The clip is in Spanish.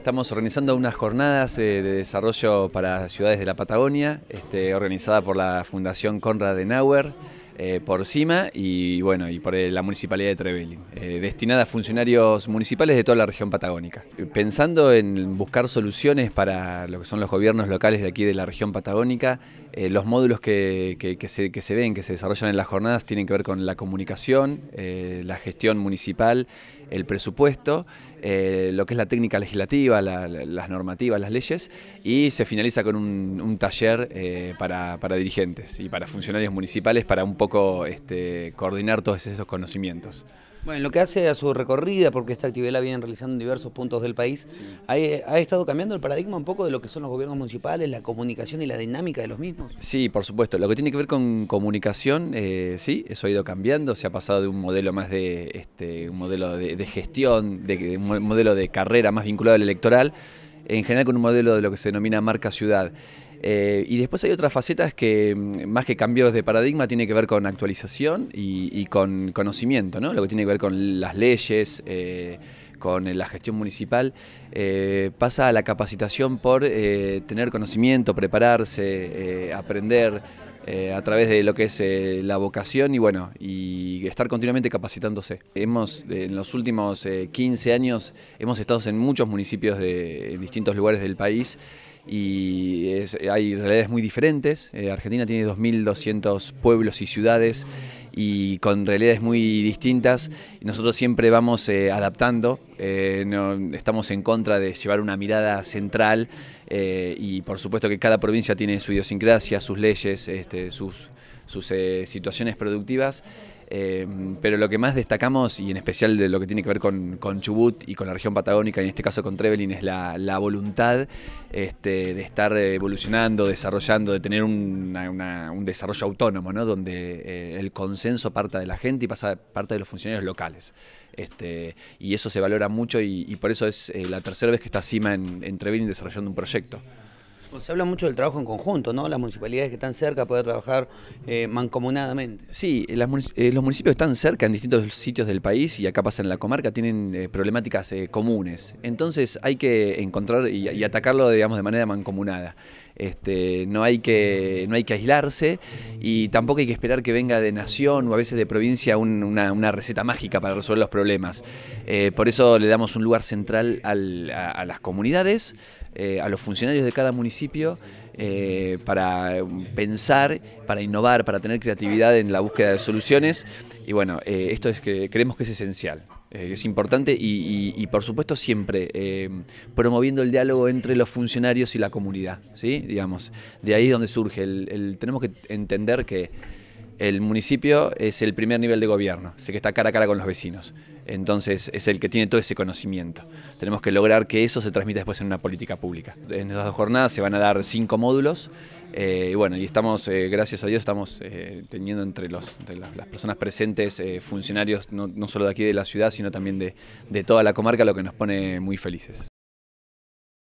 Estamos organizando unas jornadas eh, de desarrollo para ciudades de la Patagonia, este, organizada por la Fundación Conrad de eh, por CIMA y, bueno, y por eh, la Municipalidad de Trevelin, eh, destinada a funcionarios municipales de toda la región patagónica. Pensando en buscar soluciones para lo que son los gobiernos locales de aquí de la región patagónica eh, los módulos que, se, ven, que se desarrollan en las jornadas, tienen que ver con la comunicación, eh, la gestión municipal, el presupuesto, eh, lo que es la técnica legislativa, las normativas, las leyes, y se finaliza con un, taller para, dirigentes y para funcionarios municipales para un poco este, coordinar todos esos conocimientos. Bueno, lo que hace a su recorrida, porque esta actividad la vienen realizando en diversos puntos del país, ha, estado cambiando el paradigma un poco de lo que son los gobiernos municipales, la comunicación y la dinámica de los mismos? Sí, por supuesto. Lo que tiene que ver con comunicación, eh, sí, eso ha ido cambiando. Se ha pasado de un modelo más de este, un modelo de, gestión, de, un modelo de carrera más vinculado al electoral, en general con un modelo de lo que se denomina marca ciudad. Eh, y después hay otras facetas que, mm, más que cambios de paradigma, tiene que ver con actualización y, con conocimiento, ¿no? Lo que tiene que ver con las leyes. Eh, con eh, la gestión municipal eh, pasa a la capacitación por eh, tener conocimiento, prepararse, aprender a través de lo que es la vocación y bueno, y estar continuamente capacitándose. Hemos, en los últimos 15 años, hemos estado en muchos municipios de distintos lugares del país y hay realidades muy diferentes. Argentina tiene 2.200 pueblos y ciudades y con realidades muy distintas. Nosotros siempre vamos eh, adaptando, eh, estamos en contra de llevar una mirada central eh, y por supuesto que cada provincia tiene su idiosincrasia, sus leyes, este, sus, sus situaciones productivas. Eh, pero lo que más destacamos, y en especial de lo que tiene que ver con, con Chubut y con la región patagónica, y en este caso con Trevelin, es la, voluntad este, de estar evolucionando, desarrollando, de tener un desarrollo autónomo, ¿no? donde eh, el consenso parta de la gente y pasa parte de los funcionarios locales. Este, y eso se valora mucho y, por eso es eh, la tercera vez que está CIMA en Trevelin desarrollando un proyecto se habla mucho del trabajo en conjunto, ¿no? Las municipalidades que están cerca pueden trabajar eh, mancomunadamente. Sí, eh, eh, los municipios están cerca en distintos sitios del país y acá pasa en la comarca, tienen problemáticas comunes. Entonces hay que encontrar y, atacarlo, digamos, de manera mancomunada. Este, no, hay que, no hay que aislarse y tampoco hay que esperar que venga de nación o a veces de provincia una, receta mágica para resolver los problemas. por eso le damos un lugar central a, las comunidades, eh, a los funcionarios de cada municipio eh, para pensar, para innovar, para tener creatividad en la búsqueda de soluciones. Y bueno, eh, esto es que creemos que es esencial, es importante y, por supuesto siempre promoviendo el diálogo entre los funcionarios y la comunidad, ¿sí? Digamos, de ahí es donde surge, el tenemos que entender que el municipio es el primer nivel de gobierno, sé que está cara a cara con los vecinos. Entonces es el que tiene todo ese conocimiento. Tenemos que lograr que eso se transmita después en una política pública. En estas dos jornadas se van a dar cinco módulos. Eh, y bueno, y estamos, eh, gracias a Dios, estamos eh, teniendo entre, los, las, personas presentes funcionarios no, solo de aquí de la ciudad, sino también de toda la comarca, lo que nos pone muy felices.